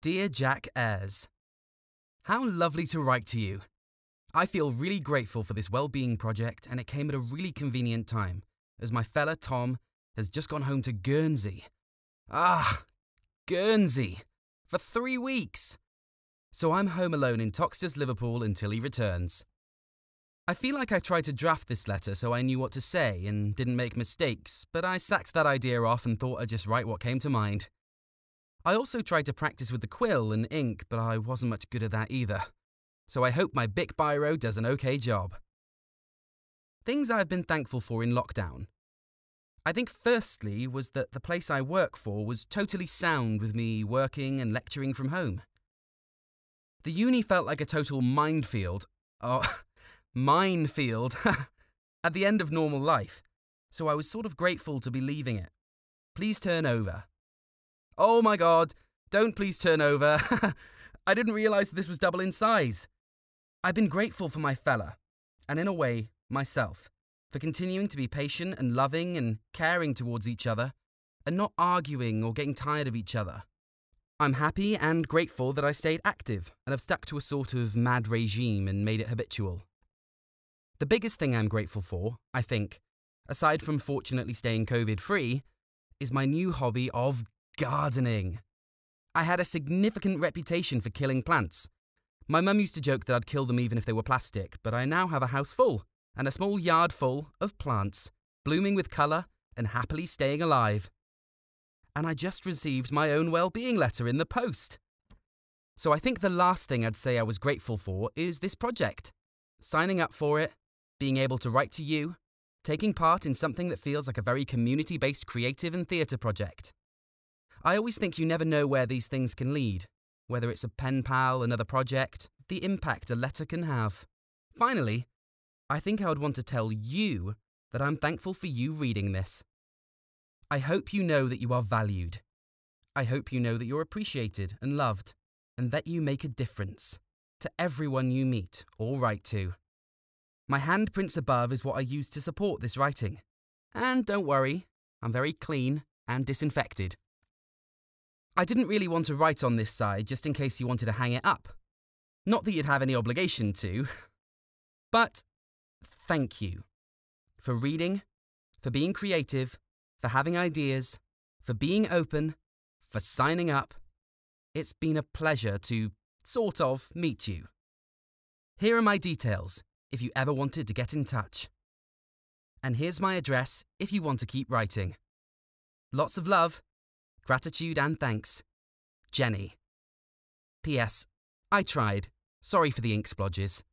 Dear Jack Ayres, How lovely to write to you. I feel really grateful for this well-being project and it came at a really convenient time, as my fella Tom has just gone home to Guernsey. Ah, Guernsey! For three weeks! So I'm home alone in Toxteth, Liverpool until he returns. I feel like I tried to draft this letter so I knew what to say and didn't make mistakes, but I sacked that idea off and thought I'd just write what came to mind. I also tried to practice with the quill and ink, but I wasn't much good at that either. So I hope my Bic Biro does an okay job. Things I've been thankful for in lockdown. I think firstly was that the place I work for was totally sound with me working and lecturing from home. The uni felt like a total minefield. Oh, minefield. at the end of normal life. So I was sort of grateful to be leaving it. Please turn over. Oh my god, don't please turn over. I didn't realize this was double in size. I've been grateful for my fella, and in a way, myself, for continuing to be patient and loving and caring towards each other, and not arguing or getting tired of each other. I'm happy and grateful that I stayed active and have stuck to a sort of mad regime and made it habitual. The biggest thing I'm grateful for, I think, aside from fortunately staying COVID free, is my new hobby of gardening. I had a significant reputation for killing plants. My mum used to joke that I'd kill them even if they were plastic, but I now have a house full and a small yard full of plants, blooming with colour and happily staying alive. And I just received my own well-being letter in the post. So I think the last thing I'd say I was grateful for is this project. Signing up for it, being able to write to you, taking part in something that feels like a very community-based creative and theatre project. I always think you never know where these things can lead, whether it's a pen pal, another project, the impact a letter can have. Finally, I think I would want to tell you that I'm thankful for you reading this. I hope you know that you are valued. I hope you know that you're appreciated and loved, and that you make a difference to everyone you meet or write to. My handprints above is what I use to support this writing. And don't worry, I'm very clean and disinfected. I didn't really want to write on this side just in case you wanted to hang it up. Not that you'd have any obligation to. But thank you for reading, for being creative, for having ideas, for being open, for signing up. It's been a pleasure to sort of meet you. Here are my details if you ever wanted to get in touch. And here's my address if you want to keep writing. Lots of love Gratitude and thanks. Jenny. P.S. I tried. Sorry for the ink splodges.